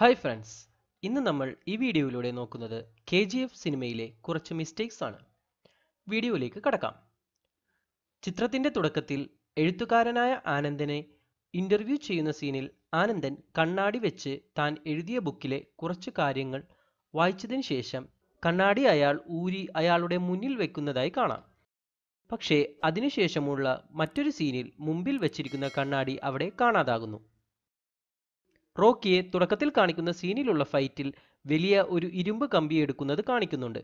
hi friends ഇന്ന് നമ്മൾ ഈ വീഡിയോയിലൂടെ നോക്കുന്നത് കെ ജി എഫ് സിനിമയിലെ കുറച്ച് മിസ്റ്റേക്സ് ആണ് വീഡിയോയിലേക്ക് കടക്കാം ചിത്രത്തിൻ്റെ തുടക്കത്തിൽ എഴുത്തുകാരനായ ആനന്ദനെ ഇൻ്റർവ്യൂ ചെയ്യുന്ന സീനിൽ ആനന്ദൻ കണ്ണാടി വെച്ച് താൻ എഴുതിയ ബുക്കിലെ കുറച്ച് കാര്യങ്ങൾ വായിച്ചതിന് ശേഷം കണ്ണാടി അയാൾ ഊരി അയാളുടെ മുന്നിൽ വെക്കുന്നതായി കാണാം പക്ഷേ അതിനുശേഷമുള്ള മറ്റൊരു സീനിൽ മുമ്പിൽ വെച്ചിരിക്കുന്ന കണ്ണാടി അവിടെ കാണാതാകുന്നു റോക്കിയെ തുടക്കത്തിൽ കാണിക്കുന്ന സീനിലുള്ള ഫൈറ്റിൽ വലിയ ഒരു ഇരുമ്പ് കമ്പി എടുക്കുന്നത് കാണിക്കുന്നുണ്ട്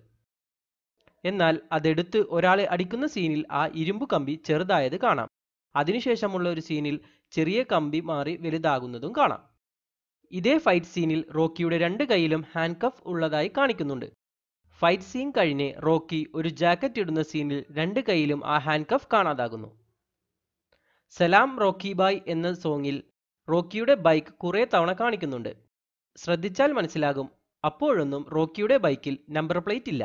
എന്നാൽ അതെടുത്ത് ഒരാളെ അടിക്കുന്ന സീനിൽ ആ ഇരുമ്പ് കമ്പി ചെറുതായത് കാണാം അതിനുശേഷമുള്ള ഒരു സീനിൽ ചെറിയ കമ്പി മാറി വലുതാകുന്നതും കാണാം ഇതേ ഫൈറ്റ് സീനിൽ റോക്കിയുടെ രണ്ട് കൈയിലും ഹാൻഡ് കഫ് ഉള്ളതായി കാണിക്കുന്നുണ്ട് ഫൈറ്റ് സീൻ കഴിഞ്ഞ് റോക്കി ഒരു ജാക്കറ്റ് ഇടുന്ന സീനിൽ രണ്ട് കൈയിലും ആ ഹാൻഡ് കഫ് കാണാതാകുന്നു സലാം റോക്കി ബായ് എന്ന സോങ്ങിൽ റോക്കിയുടെ ബൈക്ക് കുറേ തവണ കാണിക്കുന്നുണ്ട് ശ്രദ്ധിച്ചാൽ മനസ്സിലാകും അപ്പോഴൊന്നും റോക്കിയുടെ ബൈക്കിൽ നമ്പർ പ്ലേറ്റ് ഇല്ല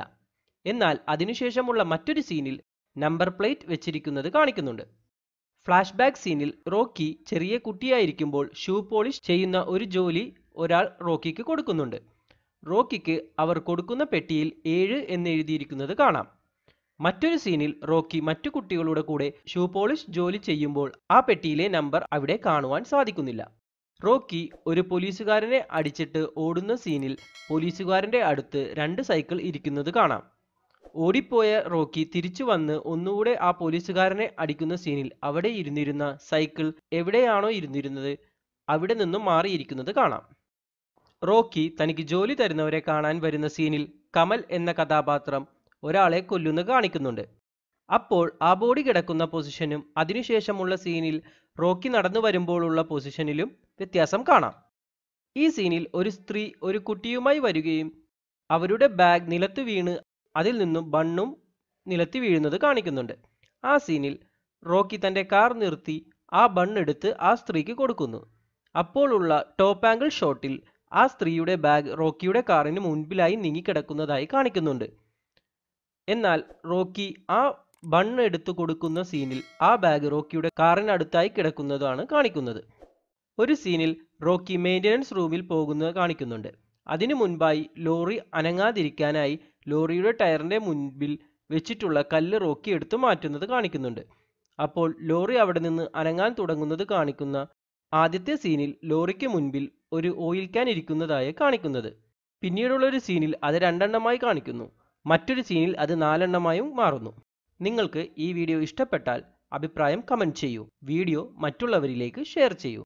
എന്നാൽ അതിനുശേഷമുള്ള മറ്റൊരു സീനിൽ നമ്പർ പ്ലേറ്റ് വെച്ചിരിക്കുന്നത് കാണിക്കുന്നുണ്ട് ഫ്ലാഷ് ബാക്ക് സീനിൽ റോക്കി ചെറിയ കുട്ടിയായിരിക്കുമ്പോൾ ഷൂ പോളിഷ് ചെയ്യുന്ന ഒരു ജോലി ഒരാൾ റോക്കിക്ക് കൊടുക്കുന്നുണ്ട് റോക്കിക്ക് അവർ കൊടുക്കുന്ന പെട്ടിയിൽ ഏഴ് എന്നെഴുതിയിരിക്കുന്നത് കാണാം മറ്റൊരു സീനിൽ റോക്കി മറ്റു കുട്ടികളുടെ കൂടെ ഷൂ പോളിഷ് ജോലി ചെയ്യുമ്പോൾ ആ പെട്ടിയിലെ നമ്പർ അവിടെ കാണുവാൻ സാധിക്കുന്നില്ല റോക്കി ഒരു പോലീസുകാരനെ അടിച്ചിട്ട് ഓടുന്ന സീനിൽ പോലീസുകാരന്റെ അടുത്ത് രണ്ട് സൈക്കിൾ ഇരിക്കുന്നത് കാണാം ഓടിപ്പോയ റോക്കി തിരിച്ചു വന്ന് ഒന്നുകൂടെ ആ പോലീസുകാരനെ അടിക്കുന്ന സീനിൽ അവിടെ ഇരുന്നിരുന്ന സൈക്കിൾ എവിടെയാണോ ഇരുന്നിരുന്നത് അവിടെ നിന്നും മാറിയിരിക്കുന്നത് കാണാം റോക്കി തനിക്ക് ജോലി തരുന്നവരെ കാണാൻ വരുന്ന സീനിൽ കമൽ എന്ന കഥാപാത്രം ഒരാളെ കൊല്ലുന്ന കാണിക്കുന്നുണ്ട് അപ്പോൾ ആ ബോഡി കിടക്കുന്ന പൊസിഷനും അതിനുശേഷമുള്ള സീനിൽ റോക്കി നടന്നു വരുമ്പോഴുള്ള പൊസിഷനിലും വ്യത്യാസം കാണാം ഈ സീനിൽ ഒരു സ്ത്രീ ഒരു കുട്ടിയുമായി വരികയും അവരുടെ ബാഗ് നിലത്ത് വീണ് അതിൽ നിന്നും ബണ്ണും നിലത്ത് വീഴുന്നത് കാണിക്കുന്നുണ്ട് ആ സീനിൽ റോക്കി തൻ്റെ കാർ നിർത്തി ആ ബണ്ണെടുത്ത് ആ സ്ത്രീക്ക് കൊടുക്കുന്നു അപ്പോഴുള്ള ടോപ്പ് ആംഗിൾ ഷോട്ടിൽ ആ സ്ത്രീയുടെ ബാഗ് റോക്കിയുടെ കാറിന് മുൻപിലായി നീങ്ങിക്കിടക്കുന്നതായി കാണിക്കുന്നുണ്ട് എന്നാൽ റോക്കി ആ ബൺ എടുത്തു കൊടുക്കുന്ന സീനിൽ ആ ബാഗ് റോക്കിയുടെ കാറിനടുത്തായി കിടക്കുന്നതാണ് കാണിക്കുന്നത് ഒരു സീനിൽ റോക്കി മെയിൻ്റനൻസ് റൂമിൽ പോകുന്നത് കാണിക്കുന്നുണ്ട് അതിനു മുൻപായി ലോറി അനങ്ങാതിരിക്കാനായി ലോറിയുടെ ടയറിൻ്റെ മുൻപിൽ വെച്ചിട്ടുള്ള കല്ല് റോക്കി എടുത്തു മാറ്റുന്നത് കാണിക്കുന്നുണ്ട് അപ്പോൾ ലോറി അവിടെ നിന്ന് അനങ്ങാൻ തുടങ്ങുന്നത് കാണിക്കുന്ന ആദ്യത്തെ സീനിൽ ലോറിക്ക് മുൻപിൽ ഒരു ഓയിൽ ക്യാൻ ഇരിക്കുന്നതായി കാണിക്കുന്നത് പിന്നീടുള്ള ഒരു സീനിൽ അത് രണ്ടെണ്ണമായി കാണിക്കുന്നു മറ്റൊരു സീനിൽ അത് നാലെണ്ണമായും മാറുന്നു നിങ്ങൾക്ക് ഈ വീഡിയോ ഇഷ്ടപ്പെട്ടാൽ അഭിപ്രായം കമൻറ്റ് ചെയ്യൂ വീഡിയോ മറ്റുള്ളവരിലേക്ക് ഷെയർ ചെയ്യൂ